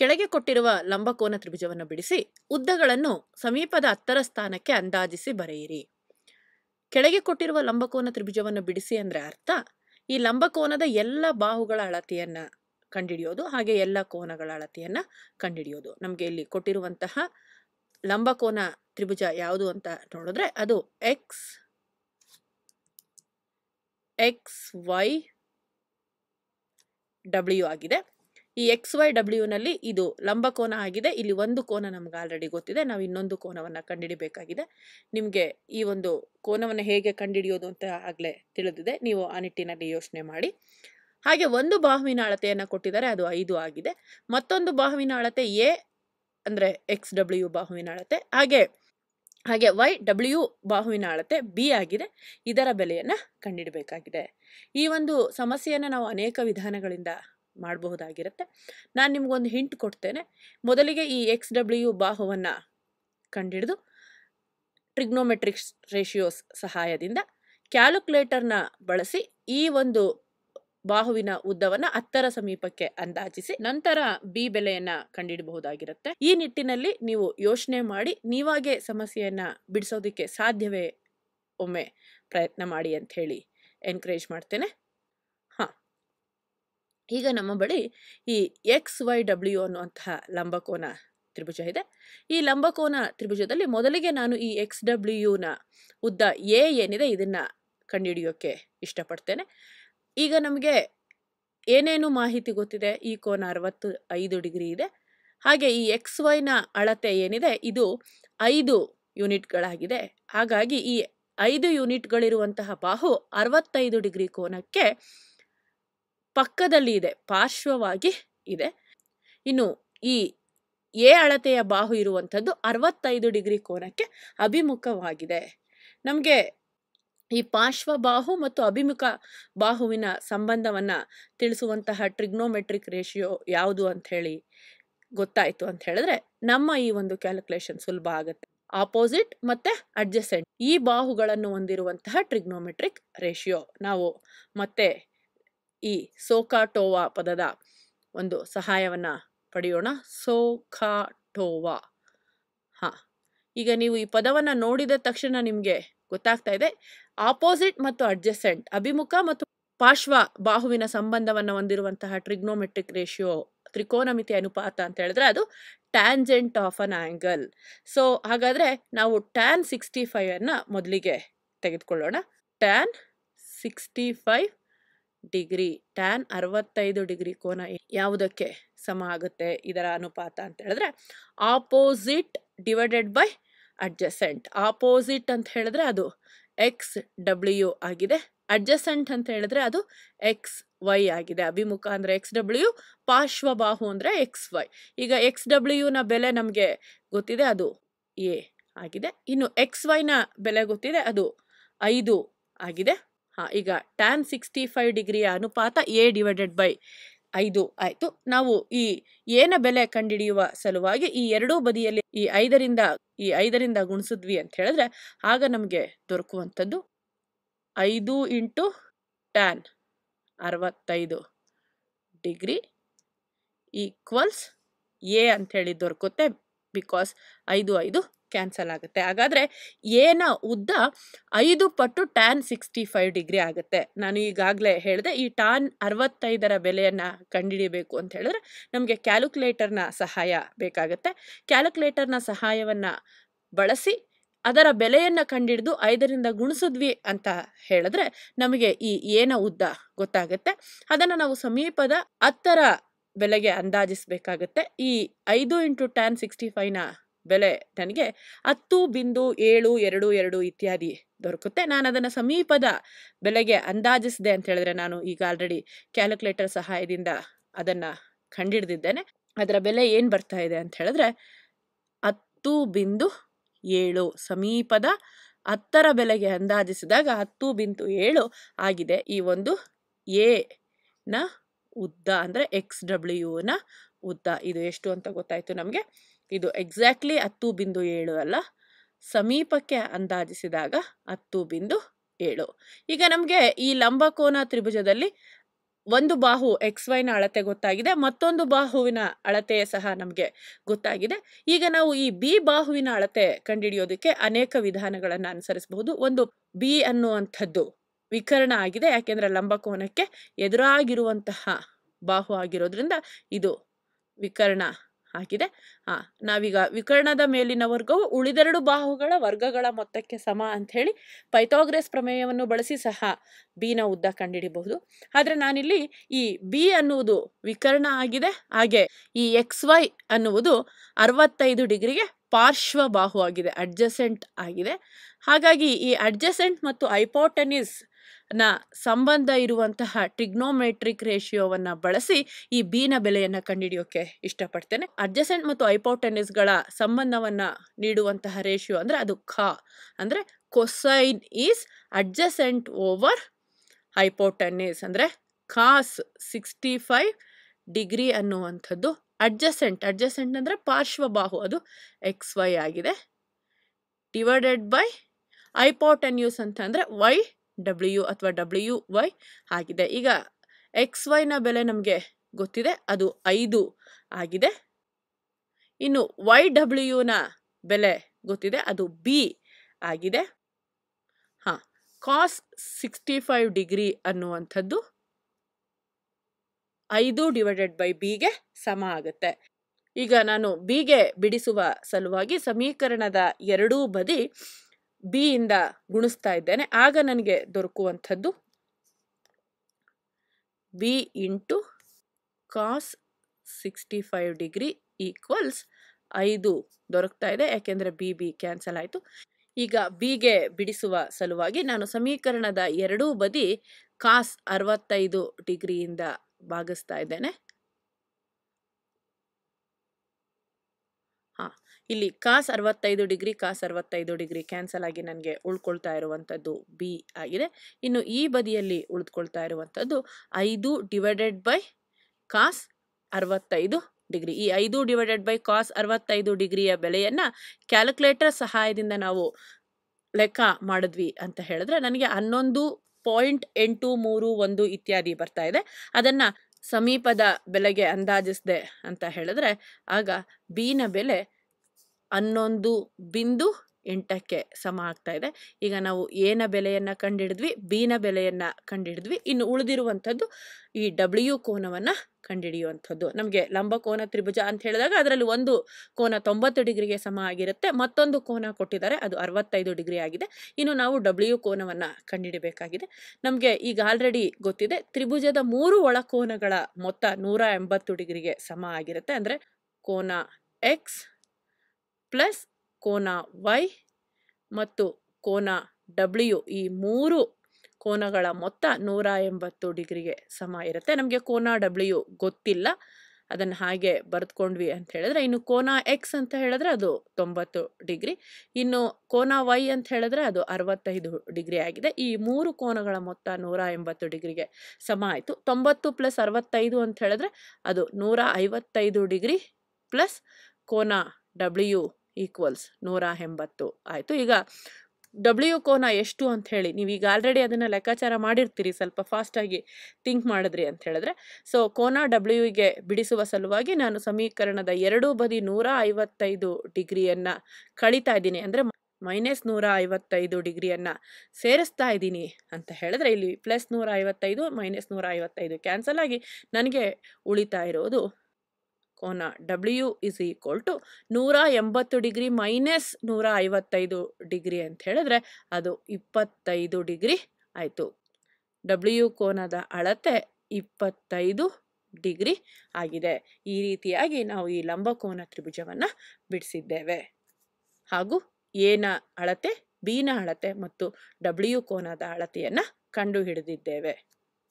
ಕೆಳಗೆ ಕೊಟ್ಟಿರುವ ಲಂಬಕೋನ ತ್ರಿಭುಜವನ್ನು ಬಿಡಿಸಿ ಉದ್ದಗಳನ್ನು ಸಮೀಪದ ಹತ್ತರ ಸ್ಥಾನಕ್ಕೆ ಅಂದಾಜಿಸಿ ಬರೆಯಿರಿ ಕೆಳಗೆ ಕೊಟ್ಟಿರುವ ಲಂಬಕೋನ ತ್ರಿಭುಜವನ್ನು ಬಿಡಿಸಿ ಅಂದರೆ ಅರ್ಥ ಈ ಲಂಬಕೋನದ ಎಲ್ಲ ಬಾಹುಗಳ ಅಳತೆಯನ್ನು ಕಂಡಿಡಿಯೋದು ಹಾಗೆ ಎಲ್ಲ ಕೋನಗಳ ಅಳತೆಯನ್ನು ಕಂಡಿಡಿಯೋದು ನಮಗೆ ಇಲ್ಲಿ ಕೊಟ್ಟಿರುವಂತಹ ಲಂಬಕೋನ ತ್ರಿಭುಜ ಯಾವುದು ಅಂತ ನೋಡಿದ್ರೆ ಅದು ಎಕ್ಸ್ ಎಕ್ಸ್ ವೈ ಡಬ್ಲ್ಯೂ ಆಗಿದೆ ಈ ಎಕ್ಸ್ ವೈ ಡಬ್ಲ್ಯೂನಲ್ಲಿ ಇದು ಲಂಬಕೋನ ಆಗಿದೆ ಇಲ್ಲಿ ಒಂದು ಕೋನ ನಮ್ಗೆ ಆಲ್ರೆಡಿ ಗೊತ್ತಿದೆ ನಾವು ಇನ್ನೊಂದು ಕೋನವನ್ನು ಕಂಡುಹಿಡಬೇಕಾಗಿದೆ ನಿಮಗೆ ಈ ಒಂದು ಕೋನವನ್ನು ಹೇಗೆ ಕಂಡುಹಿಡಿಯೋದು ಅಂತ ಆಗಲೇ ತಿಳಿದಿದೆ ನೀವು ಆ ನಿಟ್ಟಿನಲ್ಲಿ ಯೋಚನೆ ಮಾಡಿ ಹಾಗೆ ಒಂದು ಬಾಹುವಿನ ಅಳತೆಯನ್ನು ಕೊಟ್ಟಿದ್ದಾರೆ ಅದು ಐದು ಆಗಿದೆ ಮತ್ತೊಂದು ಬಾಹುವಿನ ಅಳತೆ ಎ ಅಂದರೆ ಎಕ್ಸ್ ಡಬ್ಲ್ಯೂ ಬಾಹುವಿನ ಅಳತೆ ಹಾಗೆ ಹಾಗೆ ವೈ ಡಬ್ಲ್ಯೂ ಬಾಹುವಿನ ಅಳತೆ ಬಿ ಆಗಿದೆ ಇದರ ಬೆಲೆಯನ್ನು ಕಂಡಿಡಬೇಕಾಗಿದೆ ಈ ಒಂದು ಸಮಸ್ಯೆಯನ್ನು ನಾವು ಅನೇಕ ವಿಧಾನಗಳಿಂದ ಮಾಡಬಹುದಾಗಿರುತ್ತೆ ನಾನು ನಿಮಗೊಂದು ಹಿಂಟ್ ಕೊಡ್ತೇನೆ ಮೊದಲಿಗೆ ಈ ಎಕ್ಸ್ ಡಬ್ಲ್ಯೂ ಬಾಹುವನ್ನು ಕಂಡಿಡಿದು ಟ್ರಿಗ್ನೋಮೆಟ್ರಿಕ್ಸ್ ರೇಷಿಯೋಸ್ ಸಹಾಯದಿಂದ ಕ್ಯಾಲ್ಕುಲೇಟರ್ನ ಬಳಸಿ ಈ ಒಂದು ಬಾಹುವಿನ ಉದ್ದವನ್ನು ಹತ್ತರ ಸಮೀಪಕ್ಕೆ ಅಂದಾಜಿಸಿ ನಂತರ ಬಿ ಬೆಲೆಯನ್ನು ಕಂಡಿಡಬಹುದಾಗಿರುತ್ತೆ ಈ ನಿಟ್ಟಿನಲ್ಲಿ ನೀವು ಯೋಚನೆ ಮಾಡಿ ನೀವಾಗೆ ಸಮಸ್ಯೆಯನ್ನು ಬಿಡಿಸೋದಕ್ಕೆ ಸಾಧ್ಯವೇ ಒಮ್ಮೆ ಪ್ರಯತ್ನ ಮಾಡಿ ಅಂತ ಹೇಳಿ ಎನ್ಕರೇಜ್ ಮಾಡ್ತೇನೆ ಈಗ ನಮ್ಮ ಬಳಿ ಈ ಎಕ್ಸ್ ವೈ ಡಬ್ಲ್ಯೂ ಅನ್ನುವಂತಹ ಲಂಬಕೋನ ತ್ರಿಭುಜ ಇದೆ ಈ ಲಂಬಕೋನ ತ್ರಿಭುಜದಲ್ಲಿ ಮೊದಲಿಗೆ ನಾನು ಈ ಎಕ್ಸ್ ಡಬ್ಲ್ಯೂನ ಉದ್ದ ಎ ಏನಿದೆ ಇದನ್ನು ಕಂಡುಹಿಡಿಯೋಕ್ಕೆ ಇಷ್ಟಪಡ್ತೇನೆ ಈಗ ನಮಗೆ ಏನೇನು ಮಾಹಿತಿ ಗೊತ್ತಿದೆ ಈ ಕೋನ ಅರವತ್ತು ಐದು ಡಿಗ್ರಿ ಇದೆ ಹಾಗೆ ಈ ಎಕ್ಸ್ ವೈನ ಅಳತೆ ಏನಿದೆ ಇದು ಐದು ಯೂನಿಟ್ಗಳಾಗಿದೆ ಹಾಗಾಗಿ ಈ ಐದು ಯೂನಿಟ್ಗಳಿರುವಂತಹ ಬಾಹು ಅರವತ್ತೈದು ಡಿಗ್ರಿ ಕೋನಕ್ಕೆ ಪಕ್ಕದಲ್ಲಿ ಇದೆ ಪಾರ್ಶ್ವವಾಗಿ ಇದೆ ಇನ್ನು ಈ ಎ ಅಳತೆಯ ಬಾಹು ಇರುವಂಥದ್ದು ಅರವತ್ತೈದು ಡಿಗ್ರಿ ಕೋನಕ್ಕೆ ಅಭಿಮುಖವಾಗಿದೆ ನಮಗೆ ಈ ಪಾರ್ಶ್ವ ಬಾಹು ಮತ್ತು ಅಭಿಮುಖ ಬಾಹುವಿನ ಸಂಬಂಧವನ್ನು ತಿಳಿಸುವಂತಹ ಟ್ರಿಗ್ನೋಮೆಟ್ರಿಕ್ ರೇಷಿಯೋ ಯಾವುದು ಅಂತ ಹೇಳಿ ಗೊತ್ತಾಯಿತು ಅಂತ ಹೇಳಿದ್ರೆ ನಮ್ಮ ಈ ಒಂದು ಕ್ಯಾಲ್ಕುಲೇಷನ್ ಸುಲಭ ಆಗುತ್ತೆ ಆಪೋಸಿಟ್ ಮತ್ತು ಅಡ್ಜಸೆಂಟ್ ಈ ಬಾಹುಗಳನ್ನು ಹೊಂದಿರುವಂತಹ ಟ್ರಿಗ್ನೋಮೆಟ್ರಿಕ್ ರೇಷಿಯೋ ನಾವು ಮತ್ತೆ ಈ ಸೋಕಾಟೋವಾ ಪದದ ಒಂದು ಸಹಾಯವನ್ನು ಪಡೆಯೋಣ ಸೋಕಾಟೋವಾ ಹಾಂ ಈಗ ನೀವು ಈ ಪದವನ್ನು ನೋಡಿದ ತಕ್ಷಣ ನಿಮಗೆ ಗೊತ್ತಾಗ್ತಾ ಇದೆ ಆಪೋಸಿಟ್ ಮತ್ತು ಅಡ್ಜಸೆಂಟ್ ಅಭಿಮುಖ ಮತ್ತು ಪಾರ್ಶ್ವ ಬಾಹುವಿನ ಸಂಬಂಧವನ್ನು ಹೊಂದಿರುವಂತಹ ಟ್ರಿಗ್ನೋಮೆಟ್ರಿಕ್ ರೇಷಿಯೋ ತ್ರಿಕೋನಮಿತಿ ಅನುಪಾತ ಅಂತ ಹೇಳಿದ್ರೆ ಅದು tangent of an angle so ಹಾಗಾದರೆ ನಾವು ಟ್ಯಾನ್ ಸಿಕ್ಸ್ಟಿ ಫೈವನ್ನು ಮೊದಲಿಗೆ ತೆಗೆದುಕೊಳ್ಳೋಣ tan sixty five degree tan ಅರವತ್ತೈದು ಡಿಗ್ರಿ ಕೋನ ಯಾವುದಕ್ಕೆ ಸಮ ಆಗುತ್ತೆ ಇದರ ಅನುಪಾತ ಅಂತ ಹೇಳಿದ್ರೆ opposite divided by adjacent opposite ಅಂತ ಹೇಳಿದ್ರೆ ಅದು ಎಕ್ಸ್ ಡಬ್ಲ್ಯೂ ಆಗಿದೆ ಅಡ್ಜಸೆಂಟ್ ಅಂತ ಹೇಳಿದ್ರೆ ಅದು ಎಕ್ಸ್ ವೈ ಆಗಿದೆ ಅಭಿಮುಖ ಅಂದರೆ ಎಕ್ಸ್ ಡಬ್ಲ್ಯೂ ಪಾರ್ಶ್ವಬಾಹು ಅಂದರೆ ಎಕ್ಸ್ ವೈ ಈಗ ಎಕ್ಸ್ ಡಬ್ಲ್ಯೂನ ಬೆಲೆ ನಮಗೆ ಗೊತ್ತಿದೆ ಅದು ಎ ಆಗಿದೆ ಇನ್ನು ಎಕ್ಸ್ ವೈನ ಬೆಲೆ ಗೊತ್ತಿದೆ ಅದು ಐದು ಆಗಿದೆ ಈಗ ಟ್ಯಾನ್ ಸಿಕ್ಸ್ಟಿ ಫೈವ್ ಡಿಗ್ರಿಯ ಅನುಪಾತ ಎ ಡಿವೈಡೆಡ್ ಬೈ ಐದು ಆಯಿತು ನಾವು ಈ ಏನ ಬೆಲೆ ಕಂಡುಹಿಡಿಯುವ ಸಲುವಾಗಿ ಈ ಎರಡೂ ಬದಿಯಲ್ಲಿ ಈ ಐದರಿಂದ ಈ ಐದರಿಂದ ಗುಣಿಸಿದ್ವಿ ಅಂತ ಹೇಳಿದ್ರೆ ಆಗ ನಮಗೆ ದೊರಕುವಂಥದ್ದು ಐದು ಇಂಟು ಟ್ಯಾನ್ ಅರವತ್ತೈದು ಡಿಗ್ರಿ ಈಕ್ವಲ್ಸ್ ಎ ಅಂಥೇಳಿ ದೊರಕುತ್ತೆ ಬಿಕಾಸ್ ಐದು ಐದು ಕ್ಯಾನ್ಸಲ್ ಆಗುತ್ತೆ ಹಾಗಾದರೆ ಏನ ಉದ್ದ ಐದು ಪಟ್ಟು ಟ್ಯಾನ್ ಸಿಕ್ಸ್ಟಿ ಫೈವ್ ಡಿಗ್ರಿ ಆಗುತ್ತೆ ನಾನು ಈಗಾಗಲೇ ಹೇಳಿದೆ ಈ ಟ್ಯಾನ್ ಅರವತ್ತೈದರ ಬೆಲೆಯನ್ನು ಕಂಡುಹಿಡಿಯಬೇಕು ಅಂತ ಹೇಳಿದ್ರೆ ನಮಗೆ ಕ್ಯಾಲ್ಕುಲೇಟರ್ನ ಸಹಾಯ ಬೇಕಾಗುತ್ತೆ ಕ್ಯಾಲ್ಕುಲೇಟರ್ನ ಸಹಾಯವನ್ನು ಬಳಸಿ ಅದರ ಬೆಲೆಯನ್ನು ಕಂಡಿಡಿದು ಐದರಿಂದ ಗುಣಿಸಿದ್ವಿ ಅಂತ ಹೇಳಿದ್ರೆ ನಮಗೆ ಈ ಏನ ಉದ್ದ ಗೊತ್ತಾಗುತ್ತೆ ಅದನ್ನು ನಾವು ಸಮೀಪದ ಹತ್ತರ ಬೆಲೆಗೆ ಅಂದಾಜಿಸಬೇಕಾಗುತ್ತೆ ಈ ಐದು ಇಂಟು ಟ್ಯಾನ್ ಸಿಕ್ಸ್ಟಿ ಫೈವ್ನ ಬೆಲೆ ನನಗೆ ಹತ್ತು ಬಿಂದು ಏಳು ಎರಡು ಎರಡು ಇತ್ಯಾದಿ ದೊರಕುತ್ತೆ ನಾನು ಅದನ್ನು ಸಮೀಪದ ಬೆಲೆಗೆ ಅಂದಾಜಿಸಿದೆ ಅಂತ ಹೇಳಿದ್ರೆ ನಾನು ಈಗ ಆಲ್ರೆಡಿ ಕ್ಯಾಲ್ಕುಲೇಟರ್ ಸಹಾಯದಿಂದ ಅದನ್ನು ಕಂಡಿಡ್ದಿದ್ದೇನೆ ಅದರ ಬೆಲೆ ಏನು ಬರ್ತಾ ಇದೆ ಅಂತ ಹೇಳಿದ್ರೆ ಹತ್ತು ಬಿಂದು ಏಳು ಸಮೀಪದ ಹತ್ತರ ಬೆಲೆಗೆ ಅಂದಾಜಿಸಿದಾಗ ಹತ್ತು ಬಿಂದು ಏಳು ಆಗಿದೆ ಈ ಒಂದು ಎ ನ ಉದ್ದ ಅಂದರೆ ಎಕ್ಸ್ ಡಬ್ಲ್ಯೂನ ಉದ್ದ ಇದು ಎಷ್ಟು ಅಂತ ಗೊತ್ತಾಯಿತು ನಮಗೆ ಇದು ಎಕ್ಸಾಕ್ಟ್ಲಿ ಹತ್ತು ಬಿಂದು ಏಳು ಅಲ್ಲ ಸಮೀಪಕ್ಕೆ ಅಂದಾಜಿಸಿದಾಗ ಹತ್ತು ಬಿಂದು ಏಳು ಈಗ ನಮಗೆ ಈ ಲಂಬಕೋನ ತ್ರಿಭುಜದಲ್ಲಿ ಒಂದು ಬಾಹು ಎಕ್ಸ್ ವೈನ ಅಳತೆ ಗೊತ್ತಾಗಿದೆ ಮತ್ತೊಂದು ಬಾಹುವಿನ ಅಳತೆ ಸಹ ನಮಗೆ ಗೊತ್ತಾಗಿದೆ ಈಗ ನಾವು ಈ ಬಿ ಬಾಹುವಿನ ಅಳತೆ ಕಂಡುಹಿಡಿಯೋದಕ್ಕೆ ಅನೇಕ ವಿಧಾನಗಳನ್ನು ಅನುಸರಿಸಬಹುದು ಒಂದು ಬಿ ಅನ್ನುವಂಥದ್ದು ವಿಕರಣ ಆಗಿದೆ ಯಾಕೆಂದರೆ ಲಂಬಕೋನಕ್ಕೆ ಎದುರಾಗಿರುವಂತಹ ಬಾಹು ಆಗಿರೋದ್ರಿಂದ ಇದು ವಿಕರಣ ಆಗಿದೆ ಆ ನಾವೀಗ ವಿಕರ್ಣದ ಮೇಲಿನ ವರ್ಗವು ಉಳಿದೆರಡು ಬಾಹುಗಳ ವರ್ಗಗಳ ಮೊತ್ತಕ್ಕೆ ಸಮ ಅಂತ ಹೇಳಿ ಪೈಥಾಗ್ರೆಸ್ ಪ್ರಮೇಯವನ್ನು ಬಳಸಿ ಸಹ ಬಿನ ಉದ್ದ ಕಂಡುಹಿಡಿಬಹುದು ಆದರೆ ನಾನಿಲ್ಲಿ ಈ ಬಿ ಅನ್ನುವುದು ವಿಕರ್ಣ ಆಗಿದೆ ಹಾಗೆ ಈ ಎಕ್ಸ್ ವೈ ಅನ್ನುವುದು ಅರವತ್ತೈದು ಡಿಗ್ರಿಗೆ ಪಾರ್ಶ್ವ ಬಾಹು ಆಗಿದೆ ಅಡ್ಜಸೆಂಟ್ ಆಗಿದೆ ಹಾಗಾಗಿ ಈ ಅಡ್ಜಸೆಂಟ್ ಮತ್ತು ಐಪೋಟನಿಸ್ ನ ಸಂಬಂಧ ಇರುವಂತಹ ಟ್ರಿಗ್ನೋಮೆಟ್ರಿಕ್ ರೇಷಿಯೋವನ್ನು ಬಳಸಿ ಈ ಬೀನ ಬೆಲೆಯನ್ನು ಕಂಡುಹಿಡಿಯೋಕ್ಕೆ ಇಷ್ಟಪಡ್ತೇನೆ ಅಡ್ಜಸೆಂಟ್ ಮತ್ತು ಐಪೋಟೆನಿಸ್ಗಳ ಸಂಬಂಧವನ್ನು ನೀಡುವಂತಹ ರೇಷಿಯೋ ಅಂದರೆ ಅದು ಖ ಅಂದರೆ cosine is adjacent over hypotenuse ಅಂದರೆ ಖಾಸ್ ಸಿಕ್ಸ್ಟಿ ಫೈವ್ ಡಿಗ್ರಿ ಅನ್ನುವಂಥದ್ದು ಅಡ್ಜಸೆಂಟ್ ಅಡ್ಜಸೆಂಟ್ ಅಂದರೆ ಪಾರ್ಶ್ವಬಾಹು ಅದು ಎಕ್ಸ್ ವೈ ಆಗಿದೆ ಡಿವೈಡೆಡ್ ಬೈ ಯೂಸ್ ಅಂತ ಅಂದರೆ ವೈ ಡಬ್ಲ್ಯೂ ಅಥವಾ ಡಬ್ಲ್ಯೂ ವೈ ಆಗಿದೆ ಈಗ ಎಕ್ಸ್ ವೈನ ಬೆಲೆ ನಮಗೆ ಗೊತ್ತಿದೆ ಅದು ಐದು ಆಗಿದೆ ಇನ್ನು ವೈ ಡಬ್ಲ್ಯೂನ ಬೆಲೆ ಗೊತ್ತಿದೆ ಅದು ಬಿ ಆಗಿದೆ ಹಾಂ ಕಾಸ್ ಸಿಕ್ಸ್ಟಿ ಫೈವ್ ಡಿಗ್ರಿ ಅನ್ನುವಂಥದ್ದು ಐದು ಡಿವೈಡೆಡ್ ಬೈ ಬಿಗೆ ಸಮ ಆಗುತ್ತೆ ಈಗ ನಾನು ಬಿಗೆ ಬಿಡಿಸುವ ಸಲುವಾಗಿ ಸಮೀಕರಣದ ಎರಡೂ ಬದಿ ಬಿಯಿಂದ ಗುಣಿಸ್ತಾ ಇದ್ದೇನೆ ಆಗ ನನಗೆ ದೊರಕುವಂಥದ್ದು B into cos sixty five degree equals ಐದು ದೊರಕ್ತಾ ಇದೆ ಯಾಕೆಂದರೆ ಬಿ ಬಿ ಕ್ಯಾನ್ಸಲ್ ಆಯಿತು ಈಗ ಬಿಗೆ ಬಿಡಿಸುವ ಸಲುವಾಗಿ ನಾನು ಸಮೀಕರಣದ ಎರಡೂ ಬದಿ ಕಾಸ್ ಅರವತ್ತೈದು ಡಿಗ್ರಿಯಿಂದ ಭಾಗಿಸ್ತಾ ಇದ್ದೇನೆ ಹಾಂ ಇಲ್ಲಿ ಕಾಸ್ ಅರವತ್ತೈದು ಡಿಗ್ರಿ ಕಾಸ್ ಅರವತ್ತೈದು ಡಿಗ್ರಿ ಕ್ಯಾನ್ಸಲ್ ಆಗಿ ನನಗೆ ಉಳ್ಕೊಳ್ತಾ ಇರುವಂಥದ್ದು ಬಿ ಆಗಿದೆ ಇನ್ನು ಈ ಬದಿಯಲ್ಲಿ ಉಳಿದುಕೊಳ್ತಾ ಇರುವಂಥದ್ದು ಐದು ಡಿವೈಡೆಡ್ ಬೈ ಕಾಸ್ ಅರವತ್ತೈದು ಡಿಗ್ರಿ ಈ ಐದು ಡಿವೈಡೆಡ್ ಬೈ ಕಾಸ್ ಅರವತ್ತೈದು ಡಿಗ್ರಿಯ ಬೆಲೆಯನ್ನು ಕ್ಯಾಲ್ಕುಲೇಟರ್ ಸಹಾಯದಿಂದ ನಾವು ಲೆಕ್ಕ ಮಾಡಿದ್ವಿ ಅಂತ ಹೇಳಿದ್ರೆ ನನಗೆ ಹನ್ನೊಂದು ಪಾಯಿಂಟ್ ಎಂಟು ಮೂರು ಒಂದು ಇತ್ಯಾದಿ ಬರ್ತಾ ಇದೆ ಅದನ್ನು ಸಮೀಪದ ಬೆಲೆಗೆ ಅಂದಾಜಿಸಿದೆ ಅಂತ ಹೇಳಿದ್ರೆ ಆಗ ಬೀನ ಬೆಲೆ ಹನ್ನೊಂದು ಬಿಂದು ಎಂಟಕ್ಕೆ ಸಮ ಆಗ್ತಾ ಇದೆ ಈಗ ನಾವು ಎನ ಬೆಲೆಯನ್ನು ಕಂಡಿಡಿದ್ವಿ ಬಿನ ಬೆಲೆಯನ್ನು ಕಂಡಿಡಿದ್ವಿ ಇನ್ನು ಉಳಿದಿರುವಂಥದ್ದು ಈ ಡಬ್ಲ್ಯೂ ಕೋನವನ್ನು ಕಂಡುಹಿಡಿಯುವಂಥದ್ದು ನಮಗೆ ಕೋನ ತ್ರಿಭುಜ ಅಂತ ಹೇಳಿದಾಗ ಅದರಲ್ಲಿ ಒಂದು ಕೋನ ತೊಂಬತ್ತು ಡಿಗ್ರಿಗೆ ಸಮ ಆಗಿರುತ್ತೆ ಮತ್ತೊಂದು ಕೋನ ಕೊಟ್ಟಿದ್ದಾರೆ ಅದು ಅರವತ್ತೈದು ಡಿಗ್ರಿ ಆಗಿದೆ ಇನ್ನು ನಾವು ಡಬ್ಲ್ಯೂ ಕೋನವನ್ನು ಕಂಡುಹಿಡಬೇಕಾಗಿದೆ ನಮಗೆ ಈಗ ಆಲ್ರೆಡಿ ಗೊತ್ತಿದೆ ತ್ರಿಭುಜದ ಮೂರು ಒಳ ಕೋನಗಳ ಮೊತ್ತ ನೂರ ಎಂಬತ್ತು ಡಿಗ್ರಿಗೆ ಸಮ ಆಗಿರುತ್ತೆ ಅಂದರೆ ಕೋನ ಎಕ್ಸ್ ಪ್ಲಸ್ ಕೋನ ವೈ ಮತ್ತು ಕೋನ ಡಬ್ಲ್ಯೂ ಈ ಮೂರು ಕೋನಗಳ ಮೊತ್ತ ನೂರ ಎಂಬತ್ತು ಡಿಗ್ರಿಗೆ ಸಮ ಇರುತ್ತೆ ನಮಗೆ ಕೋನ ಡಬ್ಲ್ಯೂ ಗೊತ್ತಿಲ್ಲ ಅದನ್ನು ಹಾಗೆ ಬರೆದ್ಕೊಂಡ್ವಿ ಅಂತ ಹೇಳಿದ್ರೆ ಇನ್ನು ಕೋನ ಎಕ್ಸ್ ಅಂತ ಹೇಳಿದ್ರೆ ಅದು ತೊಂಬತ್ತು ಡಿಗ್ರಿ ಇನ್ನು ಕೋನ ವೈ ಅಂತ ಹೇಳಿದ್ರೆ ಅದು ಅರವತ್ತೈದು ಡಿಗ್ರಿ ಆಗಿದೆ ಈ ಮೂರು ಕೋನಗಳ ಮೊತ್ತ ನೂರ ಎಂಬತ್ತು ಡಿಗ್ರಿಗೆ ಸಮ ಆಯಿತು ತೊಂಬತ್ತು ಪ್ಲಸ್ ಅರವತ್ತೈದು ಅಂತ ಹೇಳಿದ್ರೆ ಅದು ನೂರ ಐವತ್ತೈದು ಡಿಗ್ರಿ ಪ್ಲಸ್ ಕೋನ ಡಬ್ಲ್ಯೂ ಈಕ್ವಲ್ಸ್ ನೂರ ಎಂಬತ್ತು ಆಯಿತು ಈಗ ಡಬ್ಲ್ಯೂ ಕೋನ ಎಷ್ಟು ಅಂತ ಹೇಳಿ ನೀವು ಈಗ ಆಲ್ರೆಡಿ ಅದನ್ನು ಲೆಕ್ಕಾಚಾರ ಮಾಡಿರ್ತೀರಿ ಸ್ವಲ್ಪ ಫಾಸ್ಟಾಗಿ ಥಿಂಕ್ ಮಾಡಿದ್ರಿ ಅಂತ ಹೇಳಿದ್ರೆ ಸೊ ಕೋನ ಡಬ್ಲ್ಯೂಗೆ ಬಿಡಿಸುವ ಸಲುವಾಗಿ ನಾನು ಸಮೀಕರಣದ ಎರಡೂ ಬದಿ ನೂರ ಐವತ್ತೈದು ಡಿಗ್ರಿಯನ್ನು ಕಳೀತಾ ಇದ್ದೀನಿ ಅಂದರೆ ಮೈನಸ್ ನೂರ ಐವತ್ತೈದು ಡಿಗ್ರಿಯನ್ನು ಸೇರಿಸ್ತಾ ಇದ್ದೀನಿ ಅಂತ ಹೇಳಿದ್ರೆ ಇಲ್ಲಿ ಪ್ಲಸ್ ನೂರ ಐವತ್ತೈದು ಮೈನಸ್ ನೂರ ಐವತ್ತೈದು ಕ್ಯಾನ್ಸಲ್ ಆಗಿ ನನಗೆ ಉಳಿತಾ ಇರೋದು ಕೋನ ಡಬ್ಲ್ಯೂ ಇಸ್ ಈಕ್ವಲ್ ಟು ನೂರ ಎಂಬತ್ತು ಡಿಗ್ರಿ ಮೈನಸ್ ನೂರ ಐವತ್ತೈದು ಡಿಗ್ರಿ ಅಂತ ಹೇಳಿದ್ರೆ ಅದು ಇಪ್ಪತ್ತೈದು ಡಿಗ್ರಿ ಆಯಿತು ಡಬ್ಲ್ಯೂ ಕೋನದ ಅಳತೆ ಇಪ್ಪತ್ತೈದು ಡಿಗ್ರಿ ಆಗಿದೆ ಈ ರೀತಿಯಾಗಿ ನಾವು ಈ ಲಂಬಕೋನ ತ್ರಿಭುಜವನ್ನು ಬಿಡಿಸಿದ್ದೇವೆ ಹಾಗೂ ಎನ ಅಳತೆ ಬಿನ ಅಳತೆ ಮತ್ತು ಡಬ್ಲ್ಯೂ ಕೋನದ ಅಳತೆಯನ್ನು ಕಂಡುಹಿಡಿದಿದ್ದೇವೆ